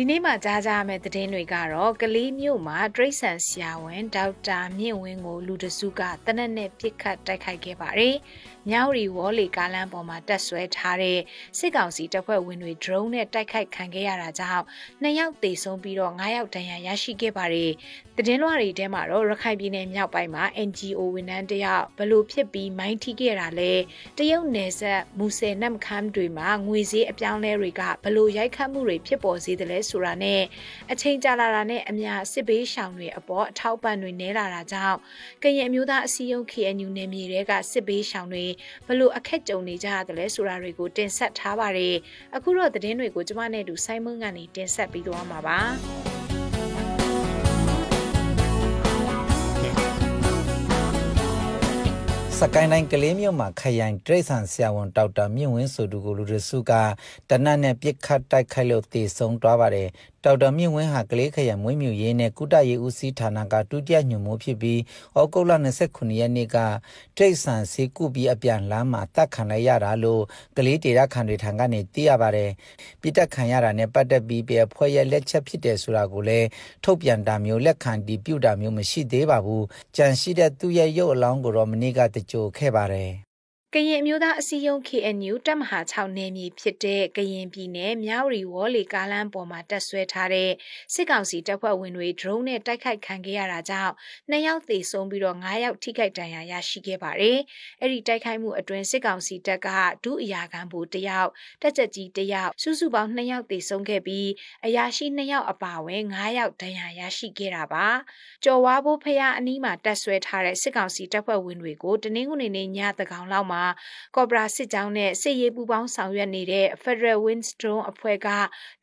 ဒီနေ့မှကြားကြရမယ့်သတင်းတွေကတော့ကလေးမြို့မှာ တရိတ်ဆန်ဆရာဝန်ဒေါက်တာမြင့်ဝင်းကိုလူတစုကတနက်နဲ့ပြစ်ခတ်တိုက်ခိုက်ခဲ့ပါတယ်။မြောက်ရီဝေါ်လီကားလမ်းပေါ်မှာတက်ဆွဲထားတဲ့စစ်ကောင်စီတပ်ဖွဲ့ဝင်တွေ drone နဲ့တိုက်ခိုက်ခံခဲ့ရတာကြောင့်၂ယောက်သေဆုံးပြီးတော့၅ယောက်ဒဏ်ရာရရှိခဲ့ပါတယ်။သတင်းလွှာတွေထဲမှာတော့ရခိုင်ပြည်နယ်မြောက်ပိုင်းမှာ NGO ဝန်ထမ်းတယောက်ဘလို့ဖြစ်ပြီးမိုင်းထိခဲ့တာလဲတရုတ်နယ်စပ်မူဆယ်နမ်ခမ်းတွေမှာငွေစည်းအပြောင်းလဲတွေကဘလို့ရိုက်ခတ်မှုတွေဖြစ်ပေါ်စေတယ်လဲဆိုတာနဲ့အချိန်ကြာလာတာနဲ့အများစစ်ဘေးရှောင်တွေအပေါ်အထောက်ပံ့တွေနည်းလာတာကြောင့်ကရင်အမျိုးသားအစည်းအရုံး KNU နယ်မြေတွေကစစ်ဘေးရှောင်တွေဘလို့အခက်ကြုံနေကြရတယ်လဲဆိုတာတွေကို တင်ဆက်ထားပါတယ်အခုတော့သတင်းတွေကိုကျွန်မနဲ့တူဆိုင်းမွန်းကနေတင်ဆက်ပေးသွားမှာပါစကိုင်းတိုင်းကလေးမြို့မှာခရိုင်တရိတ်ဆန်ဆရာဝန်ဒေါက်တာမြင့်ဝင်းဆိုသူကိုလူရစုကတနတ်နဲ့ပြစ်ခတ်တိုက်ခိုက်လို့တေဆုံးသွားပါတယ်ဒေါက်တာမြင့်ဝင်းဟာကလေးခရိုင်မွေးမြူရေးနဲ့ကုတရေးဦးစီးဌာနကဒုတိယညွှန်မှူးဖြစ်ပြီးဩဂုတ်လ29ရက်နေ့ကတိတ်ဆန်စီကုပြီးအပြန်လမ်းမှာတတ်ခံလိုက်ရတာလို့ကလေးဒေတာခံတွေထံကနေသိရပါတယ်။ပြစ်တက်ခံရတာနဲ့ပတ်သက်ပြီးပြဖွဲ့ရဲ့လက်ချက်ဖြစ်တယ်ဆိုတာကိုလည်းထုတ်ပြန်တာမျိုးလက်ခံတီးပြုတာမျိုးမရှိသေးပါဘူး။ကြံရှိတဲ့သူ့ရဲ့ရုပ်အလောင်းကိုတော့မနေ့ကတကြိုခဲ့ပါတယ်။ကရင်အမျိုးသားအစည်းအရုံး KNU တပ်မဟာ6နယ်မြေဖြစ်တဲ့ကရင်ပြည်နယ်မြဝတီဝေါ်လီကားလမ်းပေါ်မှာတပ်ဆွဲထားတဲ့စစ်ကောင်စီတပ်ဖွဲ့ဝင်တွေဒရုန်းနဲ့တိုက်ခိုက်ခံခဲ့ရတာကြောင့်2ယောက်သေဆုံးပြီးတော့9ယောက်ထိခိုက်ဒဏ်ရာရရှိခဲ့ပါတယ်။အဲ့ဒီတိုက်ခိုက်မှုအတွင်းစစ်ကောင်စီတပ်ကဒုအရာခံဘူတယောက်တပ်ချက်ကြီးတယောက်စုစုပေါင်း2ယောက်သေဆုံးခဲ့ပြီးအရာရှိ2ယောက်အပါအဝင်9ယောက်ဒဏ်ရာရရှိခဲ့တာပါ။ကျော်ဝါဘိုးဖះအနီးမှာတပ်ဆွဲထားတဲ့စစ်ကောင်စီတပ်ဖွဲ့ဝင်တွေကိုတနင်္ဂနွေနေ့ညသကောင်လောက်မှာမှာကော့ဘရာစစ်ကြောင်းနဲ့စစ်ရေးပူးပေါင်းဆောင်ရွက်နေတဲ့ Federal Winds Drone အဖွဲ့က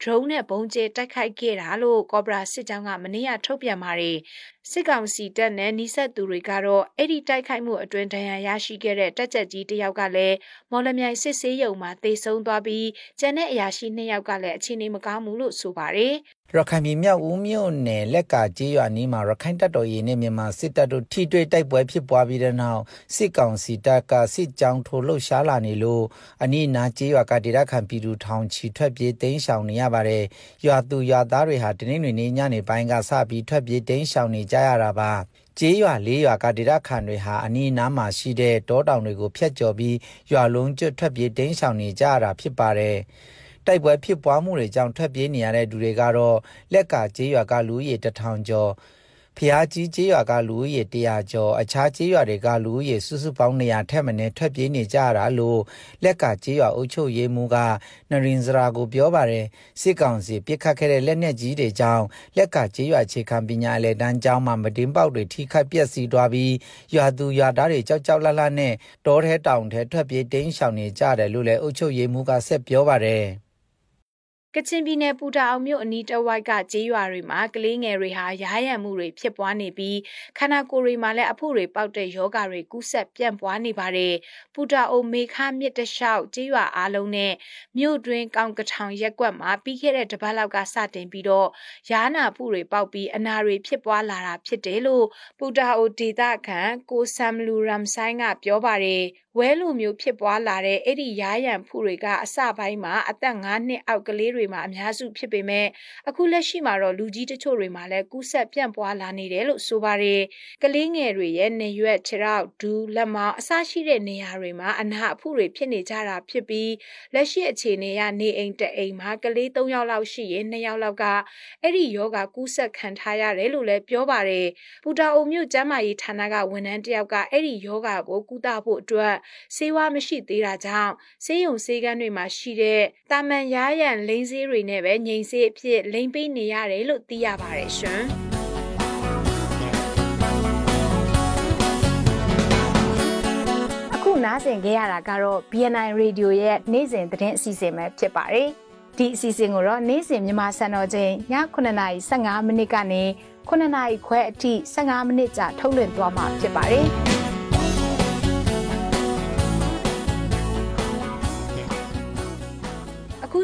drone နဲ့ဘုံကျဲတိုက်ခိုက်ခဲ့တာလို့ကော့ဘရာစစ်ကြောင်းကမနေ့ကထုတ်ပြန်ပါတယ်။စစ်ကောင်စီတပ်နဲ့နှိဆက်သူတွေကတော့အဲ့ဒီတိုက်ခိုက်မှုအတွင်းဒဏ်ရာရရှိခဲ့တဲ့တပ်ချက်ကြီးတစ်ယောက်ကလည်းမော်လမြိုင်စစ်ဆေးရုံမှာတေဆုံးသွားပြီးကျန်တဲ့အရာရှိနှစ်ယောက်ကလည်းအခြေအနေမကောင်းဘူးလို့ဆိုပါတယ်။ရခိုင်ပြည်မြောက်ဦးမြို့နယ်လက်ကာကျေးရွာနီးမှာရခိုင်တပ်တော်ရေးနဲ့မြန်မာစစ်တပ်တို့ထိတွေ့တိုက်ပွဲဖြစ်ပွားပြီးတဲ့နောက်စစ်ကောင်စီတပ်ကစစ်ကြောင်းထိုးလှုပ်ရှားလာနေလို့အနီးနားကျေးရွာကဒေသခံပြည်သူထောင်ချီထွက်ပြေးတိမ်းရှောင်နေရပါတယ်။ရွာသူရွာသားတွေဟာတနင်္ဂနွေနေ့ညနေပိုင်းကစပြီးထွက်ပြေးတိမ်းရှောင်နေကြရတာပါ။ကျေးရွာလေးရွာကဒေသခံတွေဟာအနီးနားမှာရှိတဲ့တောတောင်တွေကိုဖျက်ကျော်ပြီးရွာလုံးကျွတ်ထွက်ပြေးတိမ်းရှောင်နေကြရတာဖြစ်ပါတယ်။တိုက်ပွဲဖြစ်ပွားမှုတွေကြောင့်ထွက်ပြေးနေရတဲ့သူတွေကတော့လက်ကကျေးရွာကလူဦးရေ1000ကျော်ဖျားကြီးကျေးရွာကလူဦးရေ100ကျော် အခြားကျေးရွာတွေကလူဦးရေစုစုပေါင်း100ထက်မနည်းထွက်ပြေးနေကြရတာလို့လက်ကကျေးရွာအုပ်ချုပ်ရေးမှူးကနရင်စရာကိုပြောပါတယ်စစ်ကောင်စီပြစ်ခတ်ခဲ့တဲ့လက်နက်ကြီးတွေကြောင့်လက်ကကျေးရွာခြေခံပညာလေတန်းကျောင်းမှာမတင်ပေါက်တွေထိခိုက်ပျက်စီးသွားပြီးရွာသူရွာသားတွေကြောက်ကြောက်လန့်လန့်နဲ့တောထဲတောင်ထဲထွက်ပြေးတိမ်းရှောင်နေကြတယ်လို့လည်းအုပ်ချုပ်ရေးမှူးကဆက်ပြောပါတယ်ကချင်ပြည်နယ်ပူတာအောင်မြို့အနီးတဝိုက်ကကျေးရွာတွေမှာကလေးငယ်တွေဟာရားရံမှုတွေ ဖြစ်ပွားနေပြီးခန္ဓာကိုယ်တွေမှာလည်းအဖို့တွေပေါက်တဲ့ယောဂါတွေကူးဆက်ပြန့်ပွားနေပါတယ်။ပူတာအောင်မေခမြစ်တလျှောက်ကျေးရွာအားလုံးနဲ့မြို့တွင်းကောင်ကထောင်ရက်ကွက်မှာပြီးခဲ့တဲ့တစ်ပတ်လောက်ကစတင်ပြီးတော့ရားနာမှုတွေ ပေါက်ပြီးအနာတွေ ဖြစ်ပွားလာတာဖြစ်တယ်လို့ပူတာအောင်ဒေသခံ ကိုဆမ်လူရမ်ဆိုင်ကပြောပါတယ်။ဝဲလူမျိုးဖြစ်ပွားလာတဲ့အဲ့ဒီရာရန်ဖူတွေကအစပိုင်းမှာအသက်9နှစ်အောက်ကလေးတွေမှာအများစုဖြစ်ပေမဲ့အခုလက်ရှိမှာတော့လူကြီးတချို့တွေမှာလည်းကူးစက်ပြန့်ပွားလာနေတယ်လို့ဆိုပါတယ်။ကလေးငယ်တွေရဲ့နေရွက်ခြေထောက်ဒူးလက်မောင်းအစရှိတဲ့နေရာတွေမှာအနာအဖူတွေဖြစ်နေကြတာဖြစ်ပြီးလက်ရှိအခြေအနေရနေအိမ်တအိမ်မှာကလေး3ယောက်လောက်ရှိရင်2ယောက်လောက်ကအဲ့ဒီယောဂကူးစက်ခံထားရတယ်လို့လည်းပြောပါတယ်။ပူတာအိုမြို့ကျမ်းမာရေးဌာနကဝန်ထမ်းတယောက်ကအဲ့ဒီယောဂကိုကူတာဖို့အတွက်ဆေးဝါးမရှိသေးတာကြောင့်ဆေးရုံဆေးကန်းတွေမှာရှိတဲ့တာမန်ရာရန်လိန်ဆေးတွေနဲ့ပဲငိန်ဆေးအဖြစ်လိန်ပေးနေရတယ်လို့သိရပါတယ်ရှင်။နားဆင်ခဲ့ရတာကတော့ BNI Radio ရဲ့နေ့စဉ်သတင်းအစီအစဉ်ပဲဖြစ်ပါတယ်။ဒီအစီအစဉ်ကိုတော့နေ့စဉ်မြန်မာစံတော်ချိန်ည9:15မိနစ်ကနေ9:00ခွဲအထိ15မိနစ်ကြာထုတ်လွှင့်သွားမှာဖြစ်ပါတယ်။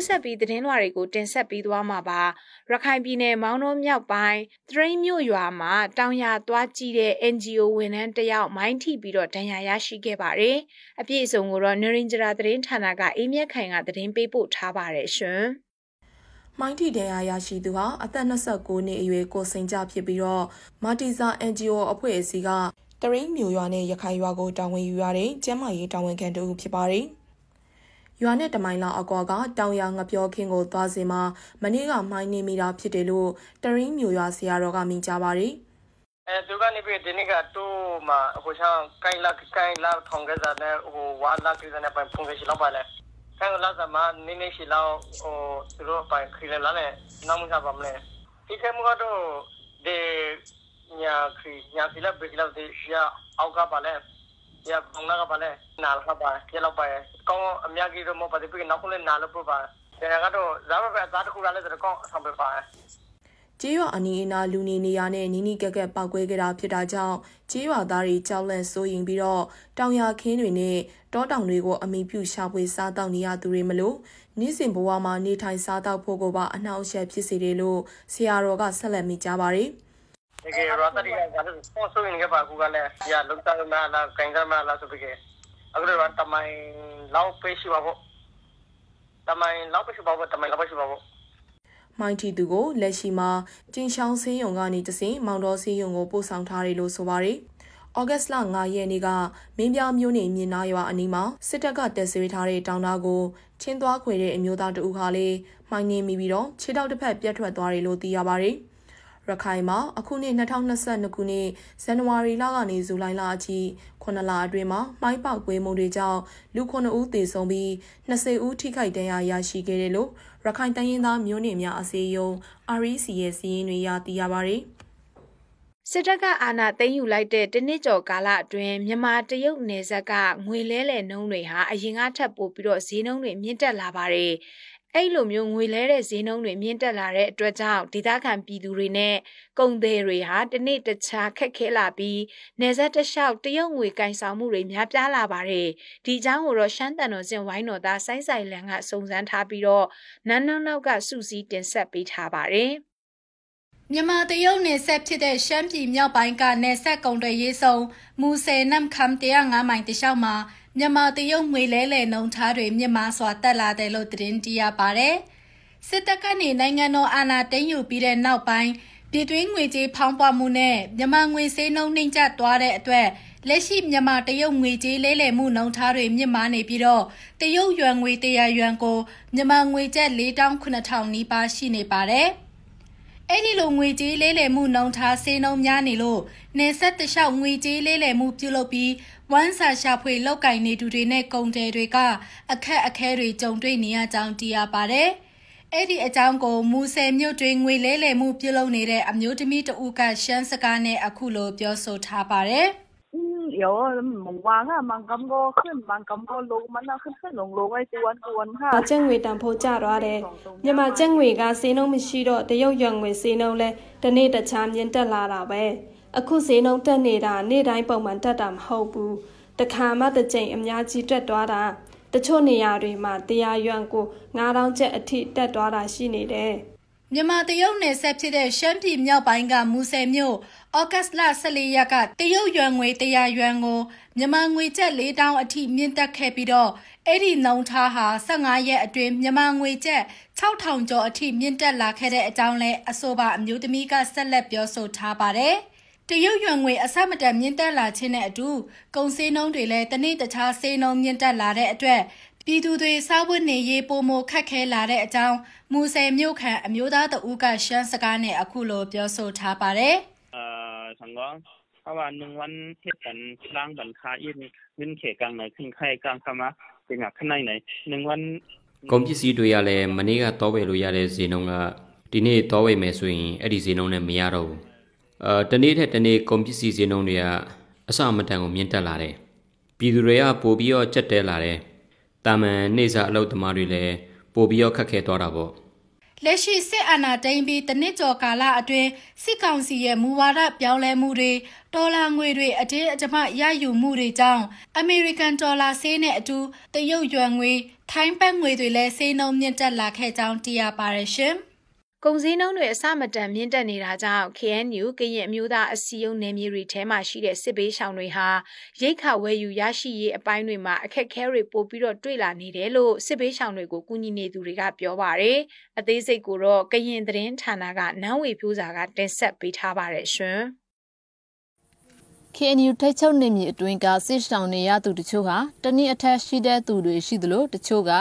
ဆက်ပြီးသတင်းလွှာတွေကိုတင်ဆက်ပေးသွားမှာပါရခိုင်ပြည်နယ်မောင်းနှောမြောက်ပိုင်းသရိန်မြို့ရွာမှာတောင်ရသွားကြည့်တဲ့ NGO ဝန်ထမ်းတယောက်မိုင်းထိပြီးတော့ဒဏ်ရာရရှိခဲ့ပါတယ်အပြည့်အစုံကိုတော့ Narendra သတင်းဌာနကအေးမြက်ခိုင်ကသတင်းပေးပို့ထားပါတယ်ရှင်မိုင်းတီဒဏ်ရာရရှိသူဟာအသက်29နှစ်အရွယ်ကိုစိန်ကြဖြစ်ပြီးတော့မာတီဇာ NGO အဖွဲ့အစည်းကတရိန်မျိုးရွာနဲ့ရခိုင်ရွာကိုတာဝန်ယူရတဲ့ကျမ်းမာရေးတာဝန်ခံတူဖြစ်ပါတယ်။ရွာနဲ့တမိုင်လောက်အကွာကတောင်ရငပြောခင်းကိုသွားစဉ်မှာမနေ့ကမိုင်းနေမိတာဖြစ်တယ်လို့တရင်းမျိုးရွာဆရာတော်ကမိကြပါတယ်အဲသူကနေပြီးဒီနေ့ကတိုးမှာဟိုချောင်းကိုင်လာကိုင်လာထောင်ကစားနဲ့ဟိုဝါလာကိစားနဲ့ပိုင်ဖုန်ကရှိလောက်ပါလဲဆိုင်လာသမားနင်းနေရှိလောက်ဟိုသူတို့ပိုင်ခရီးလာလဲနောက်မှစားပါမလဲဒီကဲမကတော့ဒီညာခရီးညာခရီးလာဘယ်လောက်ဒီရအောက်ကပါလဲရပုံလာကပါလေနာလခပါကျလောက်ပါကောင်းအများကြီးတော့မပတ်ပြီးနောက်လည်းနာလပပါဒါကတော့ဇာဘပဲအသားတစ်ခုလာလဲဆိုတော့ကောင်းဆောင်ပဲပါကျေးရွာအနီးအနားလူနေနေရနဲ့နီးနီးကက်ကက်ပောက်ကွဲခဲ့တာဖြစ်တာကြောင့်ကျေးရွာသားတွေကြောက်လန့်စိုးရင်ပြီးတော့တောင်ရခင်းတွေနဲ့တောတောင်တွေကိုအမိပြုရှာဖွေစားတောက်နေရသူတွေမလို့နေ့စဉ်ဘဝမှာနေထိုင်စားတောက်ဖို့ကိုပါအနှောက်အယှက်ဖြစ်စေတယ်လို့ဆရာတော်ကဆက်လက်မိကြပါတယ်။တကယ်ရောတရီကလည်းပေါ်ဆိုရင်ကပါကူကလည်းရလုံတာမလားကန်ကမလားဆိုပြီးကအခုတော့တမိုင်လောက်ပေးရှိပါဖို့တမိုင်လောက်ပေးရှိပါဖို့တမိုင်လောက်ပေးရှိပါဖို့မိုင်းတီသူကိုလက်ရှိမှာတင်ရှောင်းဆေးရုံကနေတဆင်မောင်တော်ဆေးရုံကိုပို့ဆောင်ထားတယ်လို့ဆိုပါရယ်ဩဂတ်လ9ရက်နေ့ကမင်းပြမျိုးနေမြင်းနာရွာအနီးမှာစစ်တပ်ကတက်ဆွေးထားတဲ့တောင်သားကိုချင်းသွားခွေတဲ့အမျိုးသားတဦးဟာလေမှိုင်းနေမိပြီးတော့ခြေထောက်တစ်ဖက်ပြတ်ထွက်သွားတယ်လို့သိရပါရယ်။ရခိုင်မှာအခုနှစ်2022ခုနှစ်ဇန်နဝါရီလကနေဇူလိုင်လအထိ9လအတွင်းမှာမှိုင်းပေါက်ကွေးမှုတွေကြောင့်လူ9ဦးသေဆုံးပြီး20ဦးထိခိုက်ဒဏ်ရာရရှိခဲ့တယ်လို့ရခိုင်တိုင်းရင်းသားမျိုးနွယ်များအစည်းအရုံး REC ရဲ့စီးရင်တွေရသိရပါတယ်။စစ်တပ်ကအာဏာသိမ်းယူလိုက်တဲ့တနှစ်ကျော်ကာလအတွင်းမြန်မာတရုတ်နယ်စပ်ကငွေလဲလှယ်နှုန်းတွေဟာအရင်ကထက်ပိုပြီးတော့ဈေးနှုန်းတွေမြင့်တက်လာပါတယ်အဲ့လိုမျိုးငွေလဲတဲ့ဈေးနှုန်းတွေမြင့်တက်လာတဲ့အတွက်ကြောင့်ဒေသခံပြည်သူတွေနဲ့ကုန်သည်တွေဟာတစ်နေ့တခြားခက်ခဲလာပြီးနေဆက်တလျှောက်တရုတ်ငွေကန်ဆောင်မှုတွေများပြားလာပါတယ်။ဒီအကြောင်းကိုတော့ရှမ်းတန်တော်စင်ဝိုင်းတော်သားစိုင်းဆိုင်လန်ကစုံစမ်းထားပြီးတော့နန်းနောက်နောက်ကစူးစီးတင်ဆက်ပေးထားပါတယ်။မြန်မာတရုတ်နယ်ဆက်ဖြစ်တဲ့ရှမ်းပြည်မြောက်ပိုင်းကနယ်ဆက်ကုန်တွေရေးဆုံမူဆယ်နမ်ခမ်105မိုင်တလျှောက်မှာမြန်မာတရုတ်ငွေလဲလှယ်နှုန်းထားတွေမြင့်မားစွာတက်လာတယ်လို့သတင်းတရပါတယ်။စစ်တပ်ကနေနိုင်ငံတော်အာဏာသိမ်းယူပြီးတဲ့နောက်ပိုင်းပြည်တွင်းငွေကြေးဖောင်းပွားမှုနဲ့မြန်မာငွေဈေးနှုန်းနှိမ့်ကျသွားတဲ့အတွက်လက်ရှိမြန်မာတရုတ်ငွေကြေးလဲလှယ်မှုနှုန်းထားတွေမြင့်မားနေပြီးတော့တရုတ်ယွမ်ငွေ100ယွမ်ကိုမြန်မာငွ e ကျပ်4800နီးပါးရှိနေပါတယ်။အဲ့ဒီလိုငွေကြေးလေးလည်မှုနှုံထားစေနှုံများနေလို့နေဆက်တလျှောက်ငွေကြေးလေးလည်မှုပြုလုပ်ပြီးဝမ်းစာရှာဖွေလောက်ကင်နေသူတွေနဲ့ကုန်တယ်တွေကအခက်အခဲတွေကြုံတွေ့နေရကြောင်းသိရပါတယ်။အဲ့ဒီအကြောင်းကိုမူဆယ်မြို့တွင်ငွေလဲလှယ်မှုပြုလုပ်နေတဲ့အမျိုးသမီးတဦးကရှမ်းစကားနဲ့အခုလိုပြောဆိုထားပါတယ်။嗯，有梦话啊，忙咁個ขึ้น忙咁個路มัน啊ขึ้นขึ้นลงลงไว้กวนกวนค่ะကျန်းငွေတန်ဖိုးကျသွားတယ်မြန်မာကျန်းငွေကဈေးနှုန်းမရှိတော့တရုတ်ယွမ်ငွေဈေးနှုန်းလဲဒီနေ့တခြားမြင့်တက်လာတာပဲအခုဈေးနှုန်းတက်နေတာ နေ့တိုင်းပုံမှန်တက်တာမဟုတ်ဘူးတခါမှတစ်ကြိမ်အများကြီးတက်သွားတာတချို့နေရာတွေမှာတရားယွမ်ကို9000ကျပ်အထိတက်သွားတာရှိနေတယ်မြန်မာတရုတ်နယ်ဆက်ဖြစ်တဲ့ရှမ်းပြည်မြောက်ပိုင်းကမူဆယ်မြို့ဩဂတ်စ်လ14ရက်ကတရုတ်ယွမ်ငွေ100ယွမ်ကိုမြန်မာငွေကျပ်၄တောင်းအထိမြင့်တက်ခဲ့ပြီးတော့အဲ့ဒီနှုန်းထားဟာ15ရက်အတွင်းမြန်မာငွေကျပ်6000ကျော်အထိမြင့်တက်လာခဲ့တဲ့အကြောင်းလဲအဆိုပါအမျိုးသမီးကဆက်လက်ပြောဆိုထားပါတယ်တရုတ်ယွမ်ငွေအဆမတန်မြင့်တက်လာခြင်းနဲ့အတူကုန်စည်နှုန်းတွေလည်းတနေ့တခြားစည်နှုန်းမြင့်တက်လာတဲ့အတွက်ပြည်သူတွေစားဝတ်နေရေးပုံမခက်ခဲလာတဲ့အကြောင်းမူဆယ်မြို့ခံအမျိုးသားတအူးကရှမ်းစကားနဲ့အခုလိုပြောဆိုထားပါတယ်။สังกองเพราะว่าหนึ่งวันเทศกันล้างบันคาอินวินเขกลางไหนขึ้นไข่กลางคมาเป็นหยักข้างในไหนหนึ่งวันကုန်ပစ္စည်းတွေရလဲမနေ့ကတော့ဝယ်လို့ရတဲ့ဈေးနှုန်းကဒီနေ့တော့ဝယ်မယ်ဆိုရင်အဲ့ဒီဈေးနှုန်းနဲ့မရတော့ဘူးအဲတနေ့ထက်တနေ့ကုန်ပစ္စည်းဈေးနှုန်းတွေကအဆမတန်ကိုမြင့်တက်လာတယ်ပြည်သူတွေကပိုပြီးတော့ကြက်တဲလာတယ်တာမန်နေစာအလုပ်သမားတွေလည်းပိုပြီးတော့ခက်ခဲသွားတာပေါ့လက်ရှိစစ်အာဏာသိမ်းပြီးတနစ်ကျော်ကာလအတွင်းစစ်ကောင်စီရဲ့မူဝါဒပြောင်းလဲမှုတွေဒေါ်လာငွေတွေအတင်းအကျပ်ရယူမှုတွေကြောင့်အမေရိကန်ဒေါ်လာဈေးနဲ့အတူတရုတ်ယွမ်ငွေ ထိုင်းဘတ်ငွေတွေလည်းဈေးနှုန်းမြင့်တက်လာခဲ့ကြောင်းသိရပါတယ်ရှင်။ကုန်စည်နှုန်းတွေအစမတန်မြင့်တက်နေတာကြောင့် KNU ကရင်အမျိုးသားအစည်းအရုံးနယ်မြေတွေထဲမှာရှိတဲ့စစ်ဘေးရှောင်တွေဟာရိတ်ခဝယ်ယူရရှိရေးအပိုင်းတွေမှာအခက်အခဲတွေပိုပြီးတော့တွေ့လာနေတယ်လို့စစ်ဘေးရှောင်တွေကိုကူညီနေသူတွေကပြောပါရယ်အသေးစိတ်ကိုတော့ကရင်သတင်းဌာနကနန်းဝေဖြိုးစာကတင်ဆက်ပေးထားပါတယ်ရှင်။ KNU ထိချုပ်နေမြေအတွင်းကစစ်ဆောင်နေရသူတချို့ဟာတနည်းအထက်ရှိတဲ့သူတွေရှိသလိုတချို့က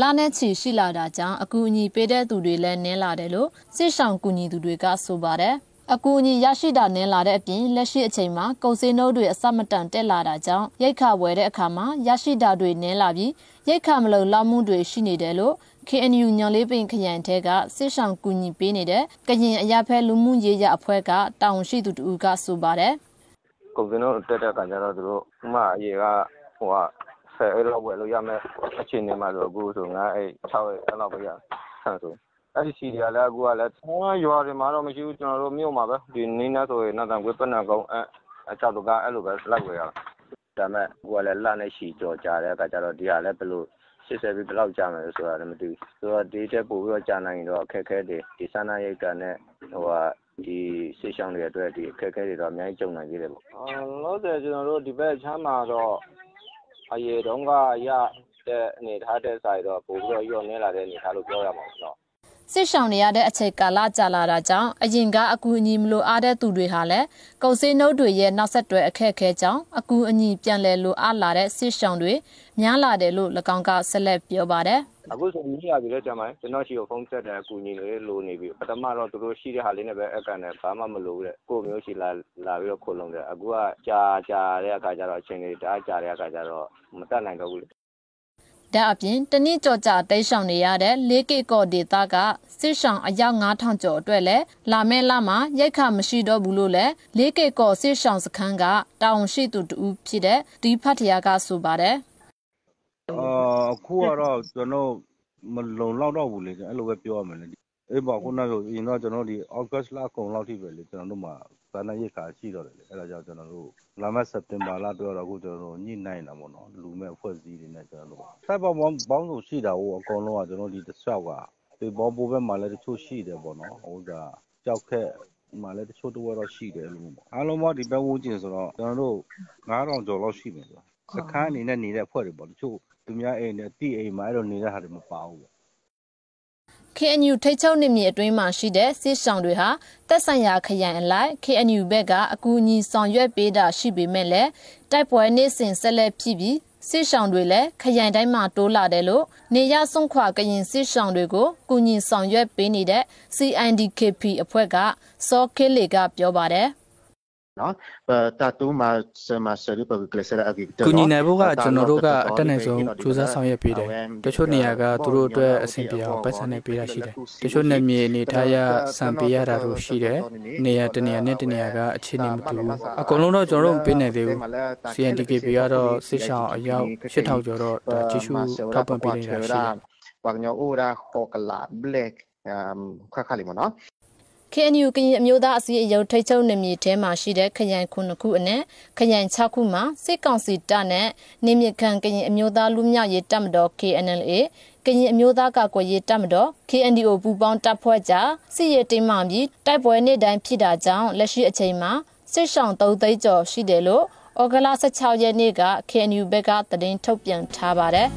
လာနဲ့ချီရှိလာတာကြောင့်အကူအညီပေးတဲ့သူတွေလည်းနင်းလာတယ်လို့စစ်ဆောင်ကူညီသူတွေကဆိုပါတယ်အကူအညီရရှိတာနင်းလာတဲ့အပြင်လက်ရှိအချိန်မှာကုန်စည်နှုန်းတွေအဆမတန်တက်လာတာကြောင့်ရိတ်ခါဝယ်တဲ့အခါမှာရရှိတာတွေနင်းလာပြီးရိတ်ခါမလုံလောက်မှုတွေရှိနေတယ်လို့ KNU ညောင်လေးပင်ခရိုင်ထဲကစစ်ဆောင်ကူညီပေးနေတဲ့ကရင်အရာဖဲလူမှုရေးရအဖွဲ့ကတာဝန်ရှိသူတူကဆိုပါတယ်။ကုန်စင်တော့တက်တဲ့အခါကျတော့သူတို့ဥမာအရေကဟိုက10အဲ့လောက်ဝယ်လို့ရမယ်အခြေအနေမှာဆိုအခုဆို9အဲ့6အဲ့လောက်ပဲရဆန်ဆိုအဲ့ဒီစီတွေကလည်းအခုကလည်းဆောင်းရွာတွေမှာတော့မရှိဘူးကျွန်တော်တို့မြို့မှာပဲဒီနင်းနာဆိုရင်နတ်တန်ကွေးပနကုန်းအဲ့အကြောက်တကအဲ့လိုပဲလိုက်ဝယ်ရတာဒါမဲ့ကိုကလည်းလှနဲ့ရှီကြော်ကြတဲ့အခါကျတော့ဒီကလည်းဘယ်လို80ပြီးဘယ်လောက်ကြာမယ်ဆိုတာလည်းမသိဘူးဆိုတော့ဒီတက်ပို့ပြီးတော့ကြာနိုင်ရင်တော့အခက်ခဲတွေဒီစန္ဒရိတ်ကနဲ့ဟိုဟာဒီရှောင်တွေအတွက်ဒီအခက်အခဲတွေတော့အများကြီးကြုံနိုင်သေးတယ်ပေါ့။လောလောဆယ်ကျွန်တော်တို့ဒီဘက်ချမ်းမှာတော့အရေတုံးကရတဲ့အနေထားတဲ့ဆိုင်တော့ပို့ပြီးတော့ညှော့နေလာတဲ့အနေထားလို့ပြောရမှာပေါ့နော်။စစ်ရှောင်နေရတဲ့အချိန်ကာလကြာလာတာကြောင့်အရင်ကအကူအညီမလိုအားတဲ့သူတွေဟာလည်းကုန်စည်နှုတ်တွေရဲ့နောက်ဆက်တွဲအခက်အခဲကြောင့်အကူအညီပြန်လည်လိုအပ်လာတဲ့စစ်ရှောင်တွေများလာတယ်လို့၎င်းကဆက်လက်ပြောပါတယ်။အခုဆိုနီးလာပြီလေဆရာမရယ်ကျွန်တော်ရှိကိုဖုန်းဆက်တယ်အကူအညီလေးလိုနေပြီပထမတော့သူတို့ရှိတဲ့ဟာလေးနဲ့ပဲအကန်နဲ့ဘာမှမလိုဘူးတဲ့ကိုမျိုးရှိလာလာပြီးတော့ခုလုံးတယ်အခုကကြာကြာတဲ့အခါကျတော့အချိန်လေးတအားကြာတဲ့အခါကျတော့မတက်နိုင်တော့ဘူးလေဒါအပြင်တနည်းကြော်ကြတိတ်ဆောင်နေရတဲ့လေးကေကော့ဒေတာကစစ်ဆောင်အယောက်9000ကျော်အတွက်လဲလာမဲလာမှာရိုက်ခမရှိတော့ဘူးလို့လဲလေးကေကော့စစ်ဆောင်စခန်းကတာဝန်ရှိသူတူဖြစ်တဲ့ဒီဖတ်ထရာကဆိုပါတယ်။အခုကတော့ကျနော်တို့မလုံလောက်တော့ဘူးလေ။အဲလိုပဲပြောရမယ်လေ။အေးပေါ့ခုနဆိုအရင်တုန်းကသြဂုတ်လကုန်လောက်ထိပဲလေကျနော်တို့မှာစားနပ်ရိက္ခာရှိတော့တယ်လေ။အဲဒါကြောင့်ကျနော်တို့လာမယ့်စက်တင်ဘာလအတွက်တော့အခုကျနော်တို့ညှိနှိုင်းနေတာပေါ့နော်။လူမှုအဖွဲ့အစည်းတွေနဲ့ကျနော်တို့။တိုက်ပွဲပေါင်းစုံရှိတာကိုအကုန်လုံးကကျနော်တို့ဒီတလျှောက်က။ပေါင်းဘိုးဘက်မှာလည်းတချို့ရှိတယ်ပေါ့နော်။ကျောက်ခက်မှာလည်းတချို့တဝက်တော့ရှိတယ်။အားလုံးပေါင်းဒီဘက်ဝန်းကျင်ဆိုတော့ကျနော်တို့၅,၀၀၀ကျော်လောက်ရှိမယ်။စခန်းအနေနဲ့နေတဲ့အဖွဲ့တွေပေါ့။တချို့သူများအိမ်နဲ့တိအိမ်မှာအဲ့လိုနေတဲ့ဟာတွေမပါဘူးပေါ့ KNU ထိချုပ်နစ်မြေအတွင်းမှာရှိတဲ့စစ်ဆောင်တွေဟာတက်ဆိုင်ရာခရိုင်အလိုက် KNU ဘက်ကအကူအညီဆောင်ရွက်ပေးတာရှိပေမဲ့လည်းတိုက်ပွဲနေ့စဉ်ဆက်လက်ဖြစ်ပြီးစစ်ဆောင်တွေလည်းခရိုင်တိုင်းမှာတိုးလာတယ်လို့နေရစွန့်ခွာကရင်စစ်ဆောင်တွေကိုကူညီဆောင်ရွက်ပေးနေတဲ့ CNDKP အဖွဲ့ကစောခဲလေကပြောပါတယ်နော်တာတူမှာဆမဆရပကလစရာအကိတကုညီနေဘောကကျွန်တော်တို့ကအတက်နိုင်ဆုံးစူးစမ်းဆောင်ရွက်ပေးတယ်တချို့နေရာကသူတို့အတွက်အဆင်ပြေအောင်ပတ်စံနဲ့ပေးတာရှိတယ်တချို့နယ်မြေအနေထားရစံပေးရတာတို့ရှိတယ်နေရာတနေရာနဲ့တနေရာကအခြေအနေမတူဘူးအကုန်လုံးတော့ကျွန်တော်တို့ပေးနိုင်သေးဘူး CNDKB ကတော့စစ်ရှောင်းအယောက်8000ကျော်တော့ကြီးစုထောက်ပံ့ပေးနေတာရှိတယ်ဝါညောအိုရာခေါကလာဘလက်ခါခါလီမနော် KNU ကရင်အမျိုးသားအစည်းအရုံးထိတ်ချုပ်နေမြေထဲမှာရှိတဲ့ခရိုင်ခုနှစ်ခုအနက်ခရိုင်6ခုမှာစစ်ကောင်စီတပ်နဲ့နေမြခံကရင်အမျိုးသားလူမျိုးရေးတပ်မတော် KNLA ကရင်အမျိုးသားကကွယ်ရေးတပ်မတော် KNDO ပူးပေါင်းတပ်ဖွဲ့ကြားစစ်ရေးတိမှပြီးတိုက်ပွဲနေ့တိုင်းဖြစ်တာကြောင့်လက်ရှိအချိန်မှာစစ်ဆောင်3သိန်းကျော်ရှိတယ်လို့ဩဂလ16ရက်နေ့က KNU ဘက်ကသတင်းထုတ်ပြန်ထားပါတယ်။